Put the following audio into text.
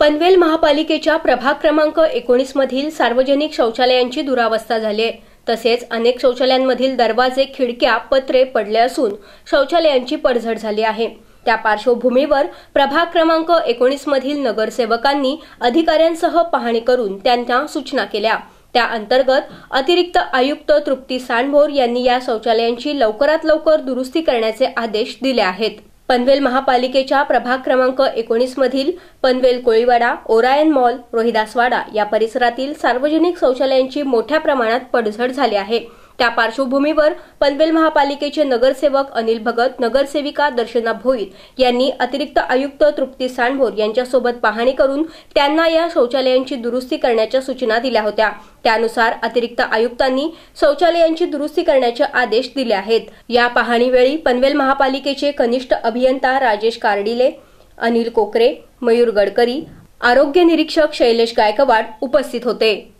पनवेल महापालिकेच्या प्रभाग क्रमांक एकोणीस मधील सार्वजनिक शौचालयांची दुरावस्था झाली आहे तसेच अनेक शौचालयांमधील दरवाजे खिडक्या पत्रे पडले असून शौचालयांची पडझड झाली आहे त्या पार्श्वभूमीवर प्रभाग क्रमांक एकोणीस मधील नगरसेवकांनी अधिकाऱ्यांसह पाहणी करून त्यांना सूचना केल्या त्या अंतर्गत अतिरिक्त आयुक्त तृप्ती सांडभोर यांनी या शौचालयांची लवकरात लवकर दुरुस्ती करण्याचे आदेश दिले आहेत पनवेल महापालिकेच्या प्रभाग क्रमांक एकोणीसमधील पनवेल कोळीवाडा ओरायन मॉल रोहिदासवाडा या परिसरातील सार्वजनिक शौचालयांची मोठ्या प्रमाणात पडझड झाली आहे त्या पार्श्वभूमीवर पनवेल महापालिकेचे नगरसेवक अनिल भगत नगरसेविका दर्शना भोईत यांनी अतिरिक्त आयुक्त तृप्ती सांडभोर यांच्यासोबत पाहणी करून त्यांना या शौचालयांची दुरुस्ती करण्याच्या सूचना दिल्या होत्या त्यानुसार अतिरिक्त आयुक्तांनी शौचालयांची दुरुस्ती करण्याचे आदेश दिले आहेत या पाहणीवेळी पनवेल महापालिकेचे कनिष्ठ अभियंता राजेश कार्डिले अनिल कोकरे मयूर गडकरी आरोग्य निरीक्षक शैलेश गायकवाड उपस्थित होते